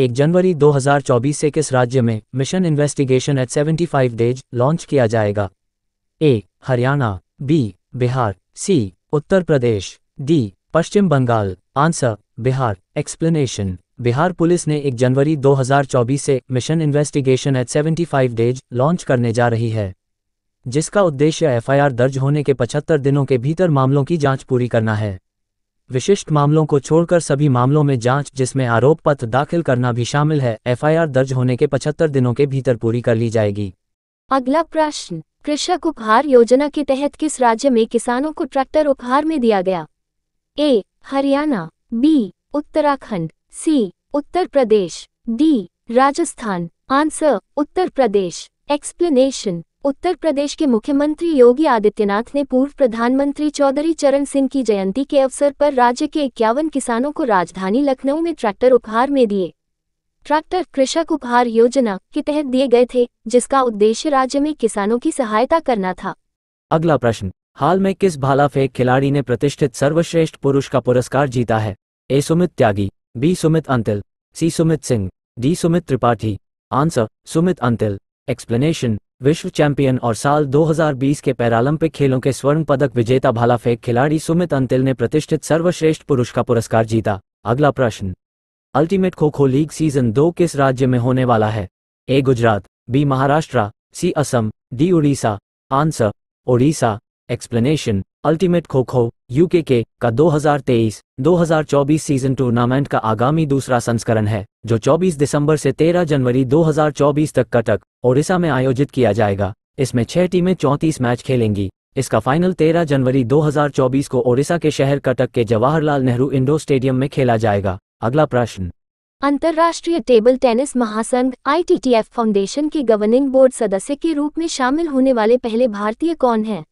एक जनवरी 2024 से किस राज्य में mission investigation at 75 days launch किया जाएगा A Haryana B Bihar C Uttar Pradesh D Paschim Bengal answer Bihar explanation Bihar police ने 1 जनवरी 2024 से mission investigation at 75 days launch करने जा रही है जिसका उद्देश्य एफआईआर दर्ज होने के 75 दिनों के भीतर मामलों की जांच पूरी करना है विशिष्ट मामलों को छोड़कर सभी मामलों में जांच जिसमें आरोप पत्र दाखिल करना भी शामिल है एफआईआर दर्ज होने के 75 दिनों के भीतर पूरी कर ली जाएगी अगला प्रश्न कृषक उपहार योजना के तहत किस राज्य में किसानों को ट्रैक्टर उपहार में दिया गया A Haryana B Uttarakhand C Uttar Pradesh D Rajasthan answer Uttar Pradesh explanation Uttar Pradesh के मुख्यमंत्री योगी आदित्यनाथ ने पूर्व प्रधानमंत्री चौधरी चरण सिंह की जयंती के अवसर पर राज्य के इक्यावन किसानों को राजधानी लखनऊ में ट्रैक्टर उपहार में दिए ट्रैक्टर कृषक उपहार योजना के तहत दिए गए थे जिसका उद्देश्य राज्य में किसानों की सहायता करना था अगला प्रश्न हाल में किस भाला फेंक खिलाड़ी ने प्रतिष्ठित सर्वश्रेष्ठ पुरुष का पुरस्कार जीता है A Sumit Tyagi B Sumit Antil C Sumit Singh D Sumit Tripathi answer Sumit Antil explanation विश्व चैंपियन और साल 2020 के पैरालंपिक खेलों के स्वर्ण पदक विजेता भाला फेंक खिलाड़ी सुमित अंतिल ने प्रतिष्ठित सर्वश्रेष्ठ पुरुष का पुरस्कार जीता अगला प्रश्न अल्टीमेट खो खो लीग सीजन दो किस राज्य में होने वाला है A Gujarat B Maharashtra C Assam D Orissa answer Odisha explanation ultimate Kho Kho UK के का 2023-2024 सीजन टूर्नामेंट का आगामी दूसरा संस्करण है जो 24 दिसंबर से 13 जनवरी 2024 तक कटक ओडिशा में आयोजित किया जाएगा इसमें छह टीमें चौतीस मैच खेलेंगी इसका फाइनल 13 जनवरी 2024 को ओडिशा के शहर कटक के जवाहरलाल नेहरू इंडोर स्टेडियम में खेला जाएगा अगला प्रश्न अंतर्राष्ट्रीय टेबल टेनिस महासंघ आई फाउंडेशन के गवर्निंग बोर्ड सदस्य के रूप में शामिल होने वाले पहले भारतीय कौन हैं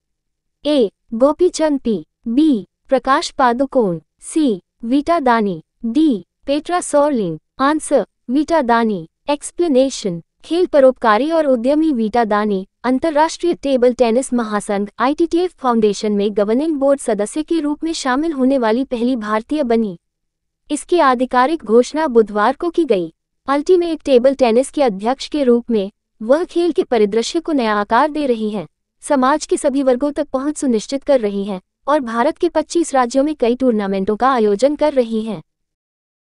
A Gopichand P B Prakash Padukone C Vita Dani D Petra Sorlin answer Vita Dani explanation खेल परोपकारी और उद्यमी वीटा दानी अंतर्राष्ट्रीय टेबल टेनिस महासंघ आईटीटीएफ फाउंडेशन में गवर्निंग बोर्ड सदस्य के रूप में शामिल होने वाली पहली भारतीय बनी इसकी आधिकारिक घोषणा बुधवार को की गई अल्टीमेट टेबल टेनिस के अध्यक्ष के रूप में वह खेल के परिदृश्य को नया आकार दे रही हैं समाज के सभी वर्गों तक पहुंच सुनिश्चित कर रही हैं और भारत के 25 राज्यों में कई टूर्नामेंटों का आयोजन कर रही हैं